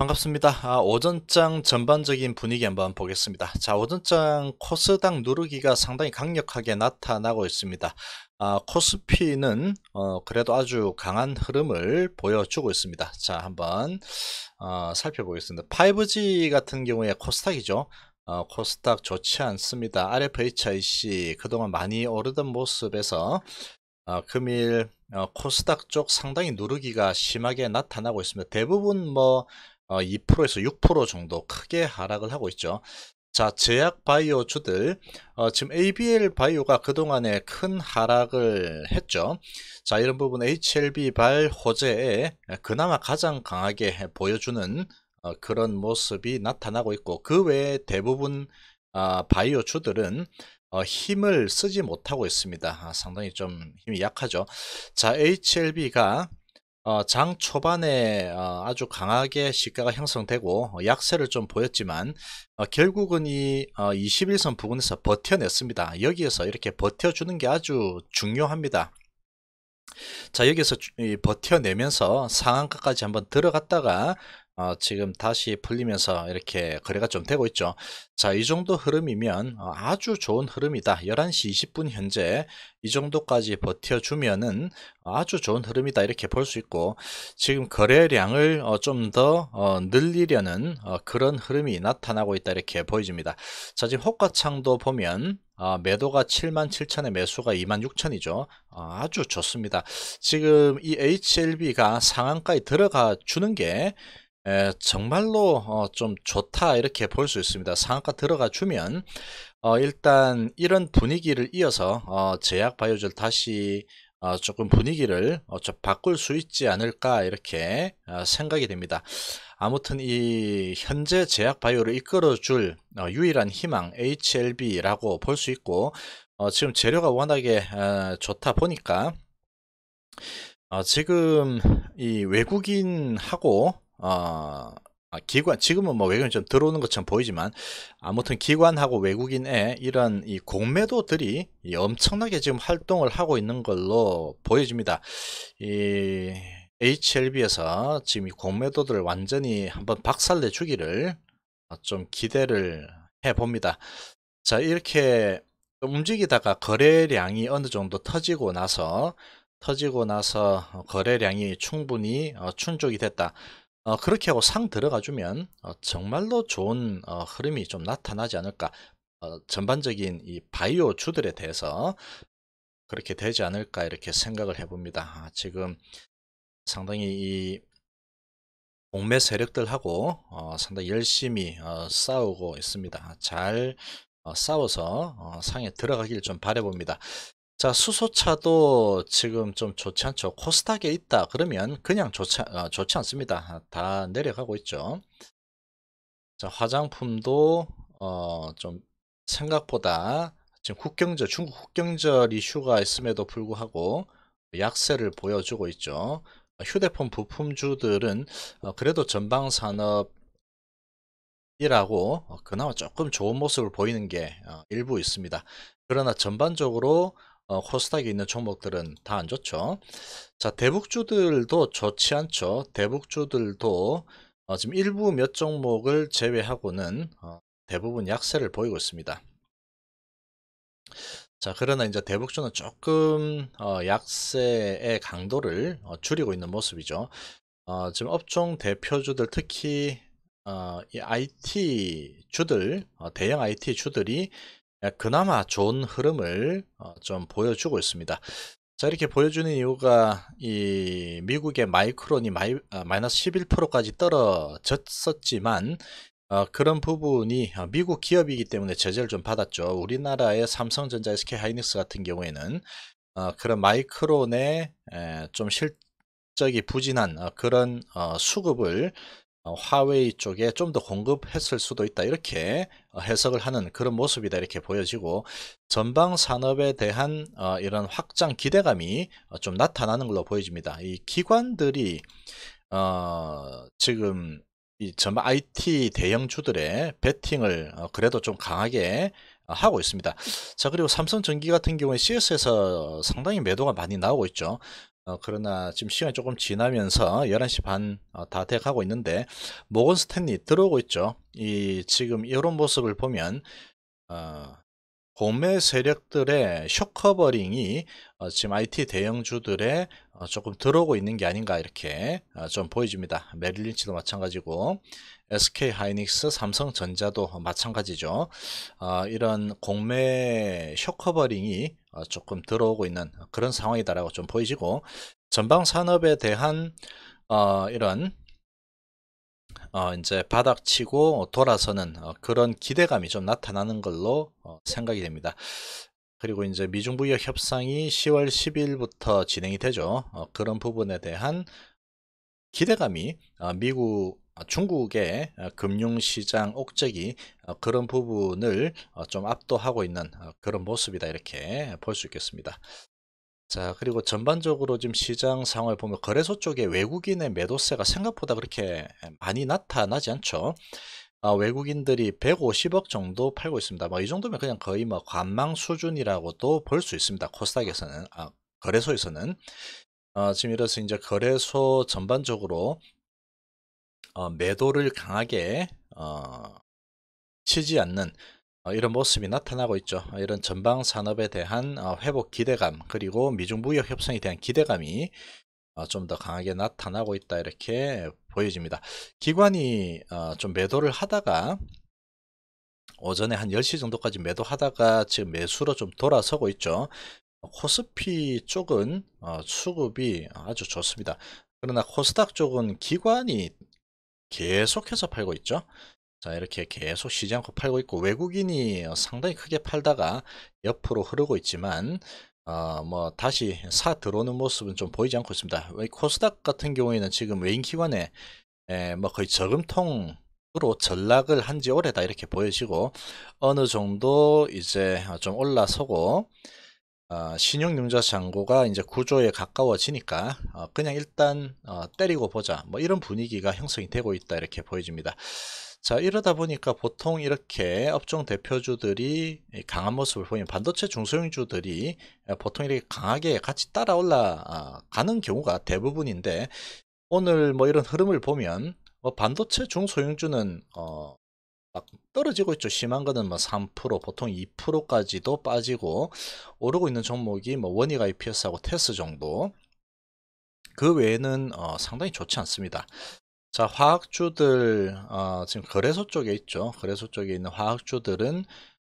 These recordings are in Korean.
반갑습니다. 아, 오전장 전반적인 분위기 한번 보겠습니다. 자, 오전장 코스닥 누르기가 상당히 강력하게 나타나고 있습니다. 아, 코스피는 어, 그래도 아주 강한 흐름을 보여주고 있습니다. 자, 한번 어, 살펴보겠습니다. 5G 같은 경우에 코스닥이죠. 어, 코스닥 좋지 않습니다. RFHIC 그동안 많이 오르던 모습에서 어, 금일 어, 코스닥 쪽 상당히 누르기가 심하게 나타나고 있습니다. 대부분 뭐 2%에서 어, 6% 정도 크게 하락을 하고 있죠. 자, 제약 바이오주들, 어, 지금 ABL 바이오가 그동안에 큰 하락을 했죠. 자, 이런 부분 HLB 발 호재에 그나마 가장 강하게 보여주는 어, 그런 모습이 나타나고 있고, 그 외에 대부분 어, 바이오주들은 어, 힘을 쓰지 못하고 있습니다. 아, 상당히 좀 힘이 약하죠. 자, HLB가 어, 장 초반에 어, 아주 강하게 시가가 형성되고 어, 약세를 좀 보였지만 결국은 이 21선 부근에서 버텨냈습니다. 여기에서 이렇게 버텨주는 게 아주 중요합니다. 자 여기서 버텨내면서 상한가까지 한번 들어갔다가 어, 지금 다시 풀리면서 이렇게 거래가 좀 되고 있죠 자이 정도 흐름이면 어, 아주 좋은 흐름이다 11시 20분 현재 이 정도까지 버텨주면은 아주 좋은 흐름이다 이렇게 볼 수 있고 지금 거래량을 어, 좀더 어, 늘리려는 어, 그런 흐름이 나타나고 있다 이렇게 보여집니다 자 지금 호가창도 보면 어, 매도가 77,000에 매수가 26,000이죠. 어, 아주 좋습니다. 지금 이 HLB가 상한가에 들어가 주는 게 에, 정말로 어, 좀 좋다 이렇게 볼 수 있습니다. 상한가 들어가 주면 어, 일단 이런 분위기를 이어서 어, 제약 바이오젤 다시 어, 조금 분위기를 어, 좀 바꿀 수 있지 않을까 이렇게 어, 생각이 됩니다. 아무튼 이 현재 제약 바이오를 이끌어줄 어, 유일한 희망 HLB라고 볼 수 있고 어, 지금 재료가 워낙에 어, 좋다 보니까 어, 지금 이 외국인하고 어, 아, 기관 지금은 뭐 외국인 좀 들어오는 것처럼 보이지만 아무튼 기관하고 외국인의 이런 이 공매도들이 이 엄청나게 지금 활동을 하고 있는 걸로 보여집니다. 이 HLB에서 지금 이 공매도들을 완전히 한번 박살내 주기를 어, 좀 기대를 해 봅니다. 자 이렇게 움직이다가 거래량이 어느 정도 터지고 나서 터지고 나서 어, 거래량이 충분히 어, 충족이 됐다. 어, 그렇게 하고 상 들어가주면 어, 정말로 좋은 어, 흐름이 좀 나타나지 않을까 어, 전반적인 이 바이오 주들에 대해서 그렇게 되지 않을까 이렇게 생각을 해봅니다 아, 지금 상당히 이 공매 세력들하고 어, 상당히 열심히 어, 싸우고 있습니다 아, 잘 싸워서 상에 들어가길 좀 바라봅니다 자, 수소차도 지금 좀 좋지 않죠. 코스닥에 있다. 그러면 그냥 좋지, 아, 좋지 않습니다. 아, 다 내려가고 있죠. 자, 화장품도, 어, 좀 생각보다 지금 국경절, 중국 국경절 이슈가 있음에도 불구하고 약세를 보여주고 있죠. 휴대폰 부품주들은 어, 그래도 전방산업이라고 어, 그나마 조금 좋은 모습을 보이는 게 어, 일부 있습니다. 그러나 전반적으로 어, 코스닥에 있는 종목들은 다 안 좋죠. 자, 대북주들도 좋지 않죠. 대북주들도 어, 지금 일부 몇 종목을 제외하고는 어, 대부분 약세를 보이고 있습니다. 자, 그러나 이제 대북주는 조금 어, 약세의 강도를 어, 줄이고 있는 모습이죠. 어, 지금 업종 대표주들 특히 어, 이 IT 주들, 어, 대형 IT 주들이 예, 그나마 좋은 흐름을 어, 좀 보여주고 있습니다. 자 이렇게 보여주는 이유가 이 미국의 마이크론이 마이, 아, 마이너스 11%까지 떨어졌었지만 어, 그런 부분이 어, 미국 기업이기 때문에 제재를 좀 받았죠. 우리나라의 삼성전자, SK하이닉스 같은 경우에는 어, 그런 마이크론의 에, 좀 실적이 부진한 어, 그런 어, 수급을 화웨이 어, 쪽에 좀 더 공급했을 수도 있다 이렇게 어, 해석을 하는 그런 모습이다 이렇게 보여지고 전방 산업에 대한 어, 이런 확장 기대감이 좀 나타나는 걸로 보여집니다. 이 기관들이 어 지금 이 전방 IT 대형주들의 베팅을 그래도 좀 강하게 하고 있습니다. 자 그리고 삼성전기 같은 경우에 CS에서 상당히 매도가 많이 나오고 있죠. 어, 그러나 지금 시간이 조금 지나면서 11시 반다 어, 돼가고 있는데 모건 스탠리 들어오고 있죠. 이 지금 이런 모습을 보면 어, 고매 세력들의 쇼커버링이 어, 지금 IT 대형주들의 어, 조금 들어오고 있는 게 아닌가 이렇게 어, 좀 보여집니다. 메릴린치도 마찬가지고 SK 하이닉스, 삼성전자도 마찬가지죠. 어, 이런 공매 쇼커버링이 어, 조금 들어오고 있는 그런 상황이다라고 좀 보이시고 전방 산업에 대한 어, 이런 어, 이제 바닥치고 돌아서는 어, 그런 기대감이 좀 나타나는 걸로 어, 생각이 됩니다. 그리고 이제 미중부역 협상이 10월 10일부터 진행이 되죠. 어, 그런 부분에 대한 기대감이 어, 미국 어, 중국의 어, 금융시장 옥적이 어, 그런 부분을 좀 압도하고 있는 그런 모습이다 이렇게 볼 수 있겠습니다. 자 그리고 전반적으로 지금 시장 상황을 보면 거래소 쪽에 외국인의 매도세가 생각보다 그렇게 많이 나타나지 않죠. 아, 외국인들이 150억 정도 팔고 있습니다. 뭐이 정도면 그냥 거의 뭐 관망 수준이라고도 볼 수 있습니다. 코스닥에서는 아, 거래소에서는 아, 지금 이래서 이제 거래소 전반적으로 어, 매도를 강하게 어, 치지 않는 어, 이런 모습이 나타나고 있죠. 어, 이런 전방 산업에 대한 어, 회복 기대감 그리고 미중 무역 협상에 대한 기대감이 어, 좀 더 강하게 나타나고 있다 이렇게 보여집니다. 기관이 좀 매도를 하다가 오전에 한 10시 정도까지 매도하다가 지금 매수로 좀 돌아서고 있죠. 코스피 쪽은 수급이 아주 좋습니다. 그러나 코스닥 쪽은 기관이 계속해서 팔고 있죠. 자 이렇게 계속 쉬지 않고 팔고 있고 외국인이 어, 상당히 크게 팔다가 옆으로 흐르고 있지만 어, 뭐 다시 사 들어오는 모습은 좀 보이지 않고 있습니다. 코스닥 같은 경우에는 지금 외인 기관에 뭐 거의 저금통 으로 전락을 한 지 오래다 이렇게 보여지고 어느 정도 이제 좀 올라서고 어, 신용융자 잔고가 이제 구조에 가까워지니까 어, 그냥 일단 어, 때리고 보자 뭐 이런 분위기가 형성이 되고 있다 이렇게 보여집니다 자 이러다 보니까 보통 이렇게 업종 대표주들이 강한 모습을 보이면 반도체 중소형주들이 어, 보통 이렇게 강하게 같이 따라 올라가는 어, 경우가 대부분인데 오늘 뭐 이런 흐름을 보면 뭐 반도체 중소형주는 어막 떨어지고 있죠. 심한 거는 뭐 3%, 보통 2%까지도 빠지고 오르고 있는 종목이 뭐 원익 IPS하고 테스 정도. 그 외에는 어, 상당히 좋지 않습니다. 자, 화학주들 어, 지금 거래소 쪽에 있죠. 거래소 쪽에 있는 화학주들은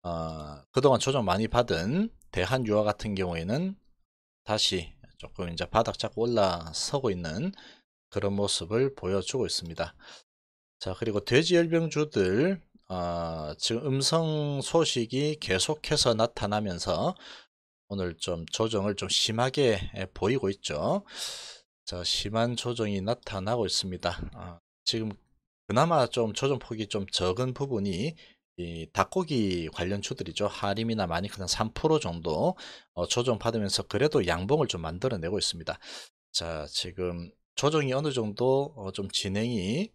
어, 그동안 조정 많이 받은 대한유화 같은 경우에는 다시 조금 이제 바닥 잡고 올라서고 있는 그런 모습을 보여주고 있습니다. 자 그리고 돼지열병주들 어, 지금 음성 소식이 계속해서 나타나면서 오늘 좀 조정을 좀 심하게 예, 보이고 있죠. 자, 심한 조정이 나타나고 있습니다. 어, 지금 그나마 좀 조정폭이 좀 적은 부분이 이 닭고기 관련 주들이죠. 하림이나 마니크는 3% 정도 어, 조정 받으면서 그래도 양봉을 좀 만들어내고 있습니다. 자, 지금 조정이 어느 정도 어, 좀 진행이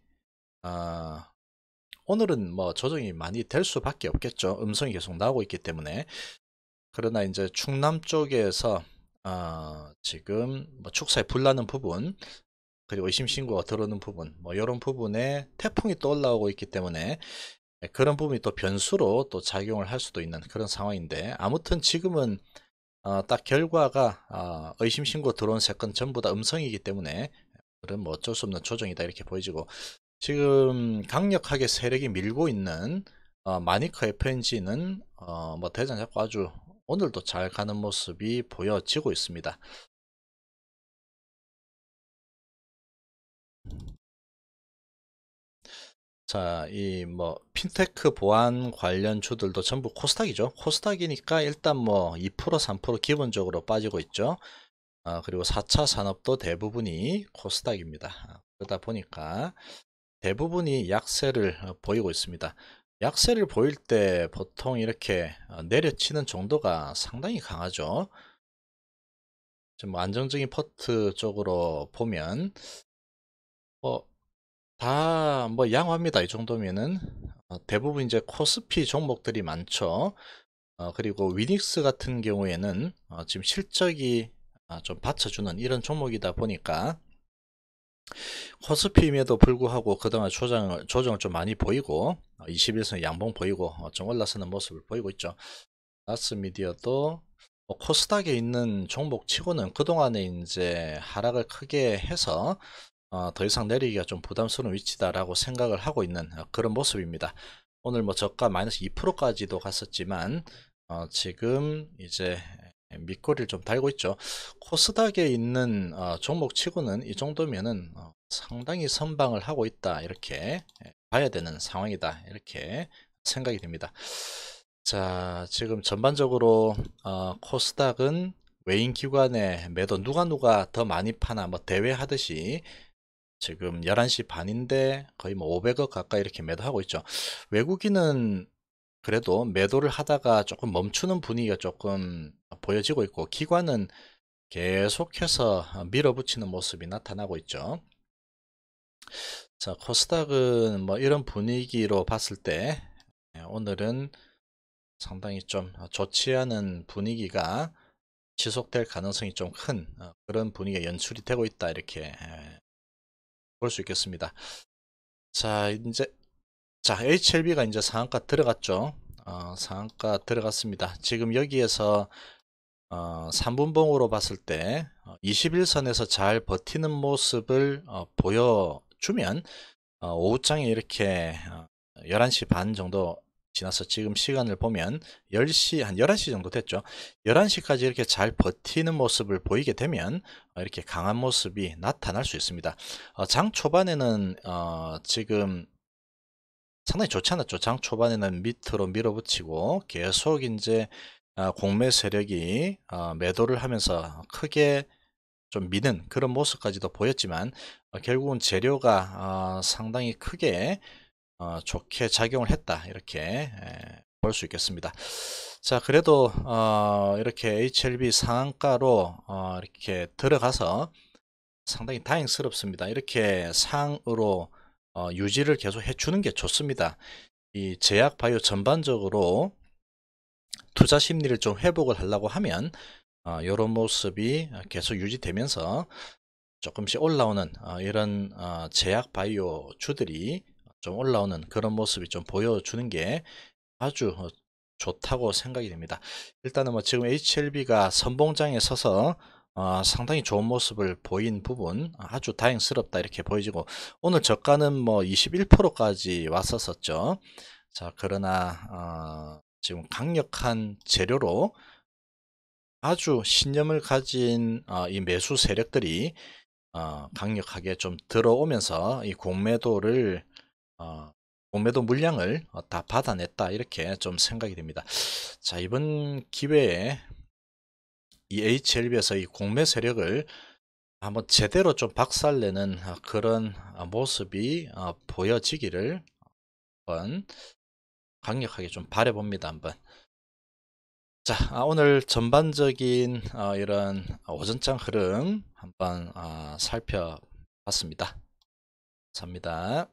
아, 오늘은 뭐 조정이 많이 될 수밖에 없겠죠. 음성이 계속 나오고 있기 때문에. 그러나 이제 충남 쪽에서 아, 지금 뭐 축사에 불나는 부분 그리고 의심 신고가 들어오는 부분 뭐 이런 부분에 태풍이 또 올라오고 있기 때문에 예, 그런 부분이 또 변수로 또 작용을 할 수도 있는 그런 상황인데 아무튼 지금은 어, 딱 결과가 어, 의심 신고 들어온 사건 전부 다 음성이기 때문에 그런 뭐 어쩔 수 없는 조정이다 이렇게 보여지고 지금 강력하게 세력이 밀고 있는 어, 마니커 FNG는 어, 뭐대장 잡고 아주 오늘도 잘 가는 모습이 보여지고 있습니다. 자, 이 뭐 핀테크 보안 관련 주들도 전부 코스닥이죠. 코스닥이니까 일단 뭐 2% 3% 기본적으로 빠지고 있죠. 아, 그리고 4차 산업도 대부분이 코스닥입니다. 어, 그러다 보니까 대부분이 약세를 어, 보이고 있습니다. 약세를 보일 때 보통 이렇게 어, 내려치는 정도가 상당히 강하죠. 좀 뭐 안정적인 퍼트 쪽으로 보면 뭐다뭐 뭐 양호합니다. 이 정도면은 어, 대부분 이제 코스피 종목들이 많죠. 그리고 위닉스 같은 경우에는 지금 실적이 아, 좀 받쳐주는 이런 종목이다 보니까 코스피임에도 불구하고 그동안 조정, 조정을 좀 많이 보이고 21선 양봉 보이고 어, 좀 올라서는 모습을 보이고 있죠. 라스미디어도 뭐 코스닥에 있는 종목치고는 그동안에 이제 하락을 크게 해서 어, 더 이상 내리기가 좀 부담스러운 위치다라고 생각을 하고 있는 어, 그런 모습입니다. 오늘 뭐 저가 마이너스 2%까지도 갔었지만 지금 이제 예, 밑거리를 좀 달고 있죠. 코스닥에 있는 어, 종목 치고는 이 정도면은 어, 상당히 선방을 하고 있다. 이렇게 예, 봐야 되는 상황이다. 이렇게 생각이 됩니다. 자, 지금 전반적으로 어, 코스닥은 외인 기관의 매도 누가 누가 더 많이 파나 뭐 대회 하듯이 지금 11시 반인데 거의 뭐 500억 가까이 이렇게 매도하고 있죠. 외국인은 그래도 매도를 하다가 조금 멈추는 분위기가 조금 보여지고 있고 기관은 계속해서 밀어붙이는 모습이 나타나고 있죠. 자, 코스닥은 뭐 이런 분위기로 봤을 때 예, 오늘은 상당히 좀 좋지 않은 분위기가 지속될 가능성이 좀큰 어, 그런 분위기가 연출이 되고 있다 이렇게 예, 볼수 있겠습니다. 자, 이제 자 HLB가 이제 상한가 들어갔죠 어, 상한가 들어갔습니다 지금 여기에서 어, 3분봉으로 봤을 때 21선에서 어, 잘 버티는 모습을 어, 보여주면 어, 오후장에 이렇게 11시 어, 반 정도 지나서 지금 시간을 보면 10시 한 11시 정도 됐죠 11시까지 이렇게 잘 버티는 모습을 보이게 되면 어, 이렇게 강한 모습이 나타날 수 있습니다 장 초반에는 지금 상당히 좋지 않았죠. 장 초반에는 밑으로 밀어붙이고 계속 이제 아, 공매 세력이 아, 매도를 하면서 크게 좀 미는 그런 모습까지도 보였지만 어, 결국은 재료가 아, 상당히 크게 어, 좋게 작용을 했다 이렇게 볼 수 있겠습니다. 자 그래도 어, 이렇게 HLB 상한가로 이렇게 들어가서 상당히 다행스럽습니다. 이렇게 상으로 어, 유지를 계속 해주는 게 좋습니다. 이 제약 바이오 전반적으로 투자 심리를 좀 회복을 하려고 하면 어, 이런 모습이 계속 유지되면서 조금씩 올라오는 어, 이런 어, 제약 바이오 주들이 좀 올라오는 그런 모습이 좀 보여주는 게 아주 좋다고 생각이 됩니다. 일단은 뭐 지금 HLB가 선봉장에 서서 어, 상당히 좋은 모습을 보인 부분 아주 다행스럽다 이렇게 보여지고 오늘 저가는 뭐 21%까지 왔었었죠. 자 그러나 어, 지금 강력한 재료로 아주 신념을 가진 어, 이 매수 세력들이 어, 강력하게 좀 들어오면서 이 공매도를 어, 공매도 물량을 다 받아냈다 이렇게 좀 생각이 됩니다. 자 이번 기회에 이 HLB에서 이 공매 세력을 한번 제대로 좀 박살내는 아, 그런 아, 모습이 아, 보여지기를 한번 강력하게 좀 바래봅니다 한번 자 오늘 전반적인 이런 오전장 흐름 한번 살펴봤습니다 감사합니다